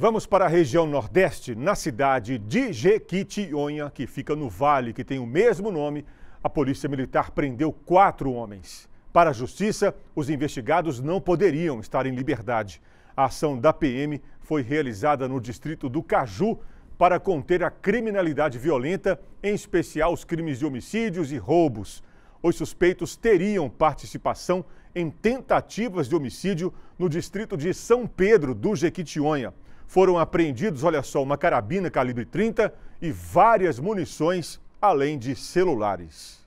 Vamos para a região Nordeste, na cidade de Jequitinhonha, que fica no vale que tem o mesmo nome. A Polícia Militar prendeu quatro homens. Para a Justiça, os investigados não poderiam estar em liberdade. A ação da PM foi realizada no distrito do Caju para conter a criminalidade violenta, em especial os crimes de homicídios e roubos. Os suspeitos teriam participação em tentativas de homicídio no distrito de São Pedro do Jequitinhonha. Foram apreendidos, olha só, uma carabina calibre 30 e várias munições, além de celulares.